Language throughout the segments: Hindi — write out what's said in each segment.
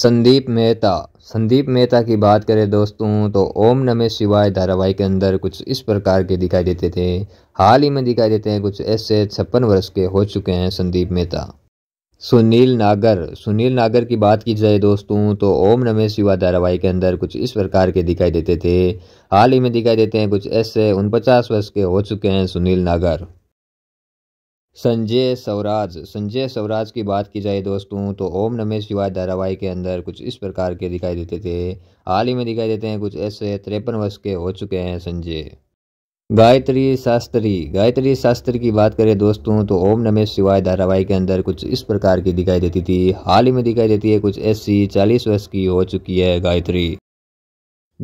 संदीप मेहता संदीप मेहता की बात करें दोस्तों तो ओम नमे शिवाय धारावाहिक के अंदर कुछ इस प्रकार के दिखाई देते थे हाल ही में दिखाई देते हैं कुछ ऐसे छप्पन वर्ष के हो चुके हैं संदीप मेहता सुनील नागर सुनील नागर की बात की जाए दोस्तों तो ओम नमे शिवाय धारावाहिक के अंदर कुछ इस प्रकार के दिखाई देते थे हाल ही में दिखाई देते हैं कुछ ऐसे उनपचास वर्ष के हो चुके हैं सुनील नागर संजय स्वराज संजय स्वराज की बात की जाए दोस्तों तो ओम नमे शिवाय धारावाहिक के अंदर कुछ इस प्रकार के दिखाई देते थे हाल ही में दिखाई देते हैं कुछ ऐसे तिरपन वर्ष के हो चुके हैं संजय गायत्री शास्त्री गायत्री शास्त्री की बात करें दोस्तों तो ओम नमे शिवाय धारावाहिक के अंदर कुछ इस प्रकार की दिखाई देती थी हाल ही में दिखाई देती है कुछ ऐसी चालीस वर्ष की हो चुकी है गायत्री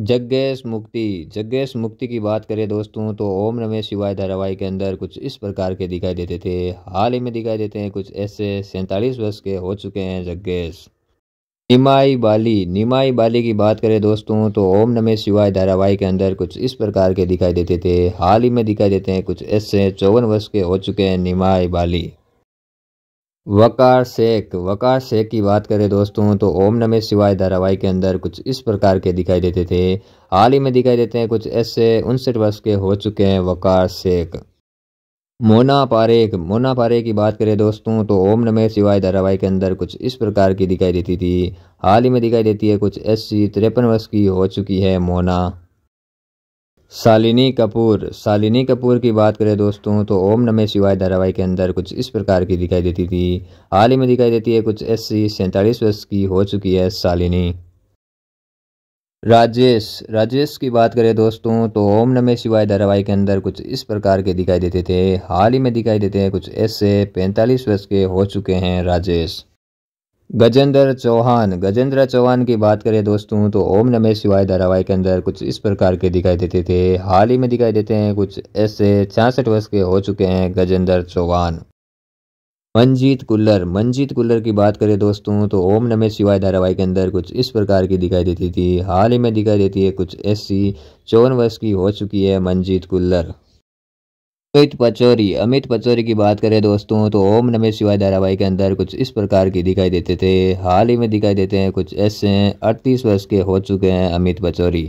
जग्गेश मुक्ति जग्गेश मुक्ति की बात करें दोस्तों तो ओम नमे शिवाय धारावाहिक के अंदर कुछ इस प्रकार के दिखाई देते थे हाल ही में दिखाई देते हैं कुछ ऐसे सैंतालीस वर्ष के हो चुके हैं जग्गेश निमाई बाली निमाई बाली की बात करें दोस्तों तो ओम नमे शिवाय धारावाहिक के अंदर कुछ इस प्रकार के दिखाई देते थे हाल ही में दिखाई देते हैं कुछ ऐसे चौवन वर्ष के हो चुके हैं निमाई बाली वकार शेख वकार शेख की बात करें दोस्तों तो ओम नमे शिवाय धारावाही के अंदर कुछ इस प्रकार के दिखाई देते थे हाल ही में दिखाई देते हैं कुछ ऐसे उनसठ वर्ष के हो चुके हैं वकार शेख मोना पारेख मोना पारेख की बात करें दोस्तों तो ओम नमे शिवाय धारावाही के अंदर कुछ इस प्रकार की दिखाई देती थी हाल ही में दिखाई देती है कुछ ऐसी तिरपन वर्ष की हो चुकी है मोना शालिनी कपूर शालिनी कपूर की बात करें दोस्तों तो ओम नमे शिवाय धारावाहिक के अंदर कुछ इस प्रकार की दिखाई देती थी हाल ही में दिखाई देती है कुछ ऐसी सैंतालीस वर्ष की हो चुकी है शालिनी राजेश राजेश की बात करें दोस्तों तो ओम नमे शिवाय धारावाहिक के अंदर कुछ इस प्रकार के दिखाई देते थे हाल ही में दिखाई देते हैं कुछ ऐसे पैंतालीस वर्ष के हो चुके हैं राजेश गजेंद्र चौहान गजेंद्र चौहान की बात करें दोस्तों तो ओम नमे शिवाय धारावाहिक के अंदर कुछ इस प्रकार के दिखाई देते थे हाल ही में दिखाई देते हैं कुछ ऐसे छियासठ वर्ष के हो चुके हैं गजेंद्र चौहान मंजीत कुल्लर मंजीत कुल्लर की बात करें दोस्तों तो ओम नमे शिवाय धारावाहिक के अंदर कुछ इस प्रकार की दिखाई देती थी हाल ही में दिखाई देती है कुछ ऐसी चौवन वर्ष की हो चुकी है मंजीत कुल्लर अमित पचौरी अमित पचौरी की बात करें दोस्तों तो ओम नमे शिवाय धारावाई के अंदर कुछ इस प्रकार की दिखाई देते थे हाल ही में दिखाई देते हैं कुछ ऐसे हैं अड़तीस वर्ष के हो चुके हैं अमित पचौरी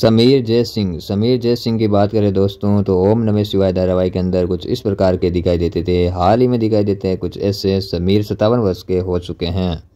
समीर जय सिंह समीर जय सिंह की बात करें दोस्तों तो ओम नमे शिवाय धारावाई के अंदर कुछ इस प्रकार के दिखाई देते थे हाल ही में दिखाई देते हैं कुछ ऐसे समीर सत्तावन वर्ष के हो चुके हैं